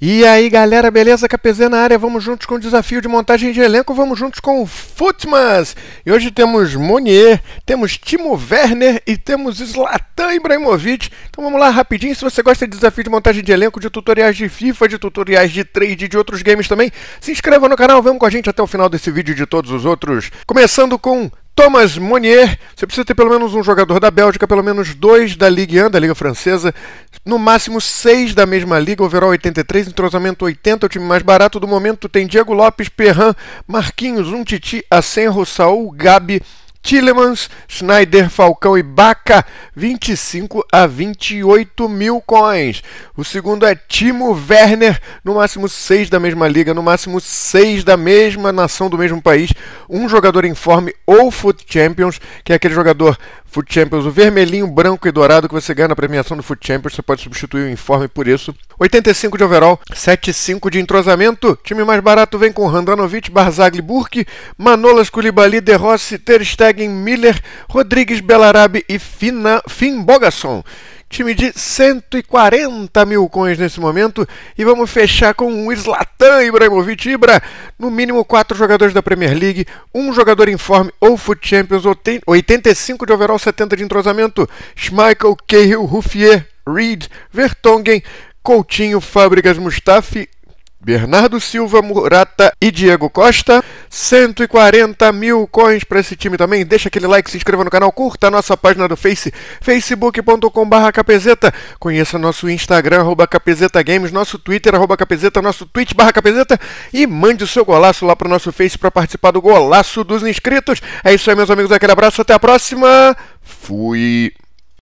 E aí galera, beleza? KPZ na área, vamos juntos com o desafio de montagem de elenco, vamos juntos com o Futmas! E hoje temos Monier, temos Timo Werner e temos Zlatan Ibrahimovic. Então vamos lá rapidinho, se você gosta de desafio de montagem de elenco, de tutoriais de FIFA, de tutoriais de trade e de outros games também, se inscreva no canal, vamos com a gente até o final desse vídeo e de todos os outros. Começando com Thomas Monnier, você precisa ter pelo menos um jogador da Bélgica, pelo menos dois da Ligue 1, da Liga Francesa, no máximo seis da mesma liga, overall 83, entrosamento 80, o time mais barato do momento tem Diego Lopes, Perrin, Marquinhos, Untiti, Asenro, Saul, Gabi, Tillemans, Schneider, Falcão e Baca, 25 a 28 mil coins. O segundo é Timo Werner, no máximo 6 da mesma liga, no máximo 6 da mesma nação do mesmo país. Um jogador em ou Foot Champions, que é aquele jogador Food Champions, o vermelhinho, branco e dourado que você ganha na premiação do Food Champions, você pode substituir o informe por isso. 85 de overall, 75 de entrosamento. Time mais barato vem com Randanovic, Barzagli, Burke, Manolas, Koulibaly, De Rossi, Ter Stegen, Miller, Rodrigues, Belarabe e Fina, Finn Bogasson time de 140 mil coins nesse momento. E vamos fechar com o Zlatan Ibrahimovic Ibra, no mínimo quatro jogadores da Premier League, um jogador em forma ou Foot Champions, 85 de overall, 70 de entrosamento, Schmeichel, Cahill, Ruffier, Reed, Vertonghen, Coutinho, Fábricas, Mustafi, Bernardo Silva, Murata e Diego Costa. 140 mil coins para esse time também. Deixa aquele like, se inscreva no canal, curta a nossa página do Face, facebook.com.br capezeta. Conheça nosso Instagram, @CapezetaGames, nosso Twitter, capezeta, nosso Twitch, barra capezeta. E mande o seu golaço lá pro nosso Face para participar do golaço dos inscritos. É isso aí, meus amigos, aquele abraço, até a próxima. Fui.